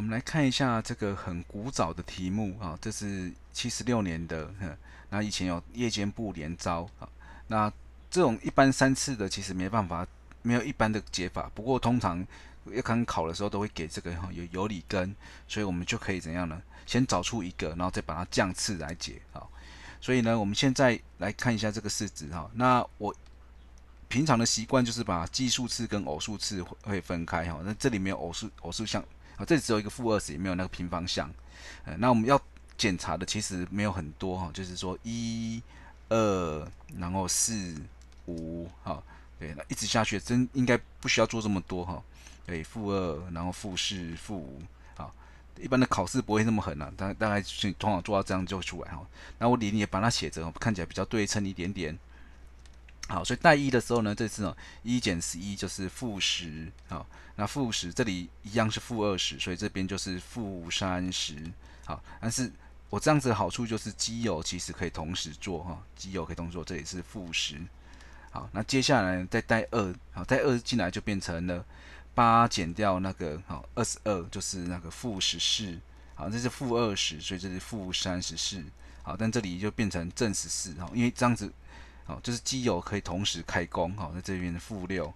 我们来看一下这个很古早的题目啊，这是七十六年的。那以前有夜间部连招啊，那这种一般三次的其实没办法，没有一般的解法。不过通常要考的时候都会给这个有有理根，所以我们就可以怎样呢？先找出一个，然后再把它降次来解啊。所以呢，我们现在来看一下这个式子哈。那我平常的习惯就是把奇数次跟偶数次会分开哈。那这里有偶数偶数项。这只有一个负二十，也没有那个平方项。呃，那我们要检查的其实没有很多哈，就是说一、二，然后四、五，哈，对，那一直下去真应该不需要做这么多哈。对，负二，然后负四、负五，好，一般的考试不会那么狠啊，大大概通常做到这样就出来哈。那我面也把它写着，看起来比较对称一点点。好，所以带一的时候呢，这次呢，一减十一就是负十，好，那负十这里一样是负二十，所以这边就是负三十，好，但是我这样子的好处就是基友其实可以同时做哈，基友可以同时做，这里是负十，好，那接下来再带二，好，带二进来就变成了八减掉那个好二十二，就是那个负十四，好，这是负二十，所以这是负三十四，好，但这里就变成正十四，好，因为这样子。就是基油可以同时开工哈，在这边负六，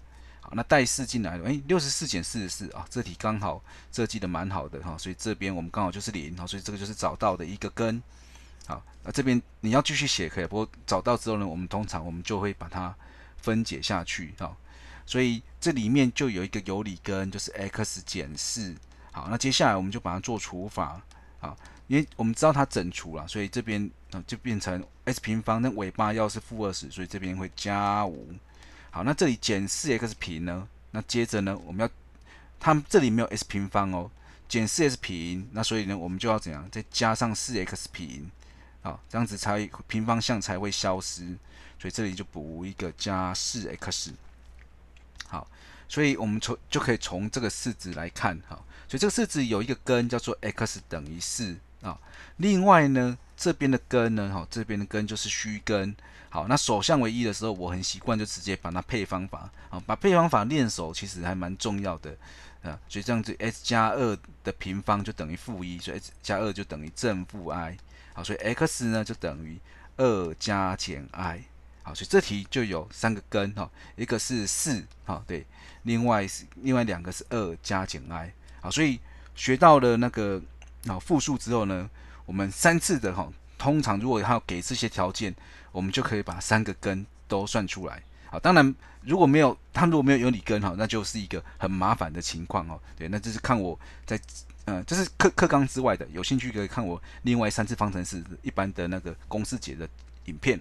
好，那带四进来，哎，六十四减四十四啊，这题刚好设计的蛮好的哈，所以这边我们刚好就是零哈，所以这个就是找到的一个根，好，那这边你要继续写可以，不过找到之后呢，我们通常我们就会把它分解下去，哦，所以这里面就有一个有理根，就是 x 减四，好，那接下来我们就把它做除法，好。因为我们知道它整除了，所以这边就变成 x 平方。那尾巴要是负二十，所以这边会加五。好，那这里减四 x 平呢？那接着呢，我们要，他们这里没有 x 平方哦，减四 x 平。那所以呢，我们就要怎样？再加上四 x 平。好，这样子才平方项才会消失。所以这里就补一个加四 x。好，所以我们从就可以从这个式子来看，哈，所以这个式子有一个根叫做 x 等于四。啊，另外呢，这边的根呢，哈，这边的根就是虚根。好，那首项为一的时候，我很习惯就直接把它配方法，啊，把配方法练熟，其实还蛮重要的啊。所以这样子，x 加二的平方就等于负一，所以 x 加二就等于正负 i。好，所以 x 呢就等于二加减 i。好，所以这题就有三个根哈，一个是四哈，对，另外是另外两个是二加减 i。好，所以学到的那个。那复数之后呢？我们三次的哈，通常如果它要给这些条件，我们就可以把三个根都算出来。好，当然如果没有它，如果没有有理根哈，那就是一个很麻烦的情况哦。对，那这是看我在呃，这是课课纲之外的，有兴趣可以看我另外三次方程式一般的那个公式解的影片。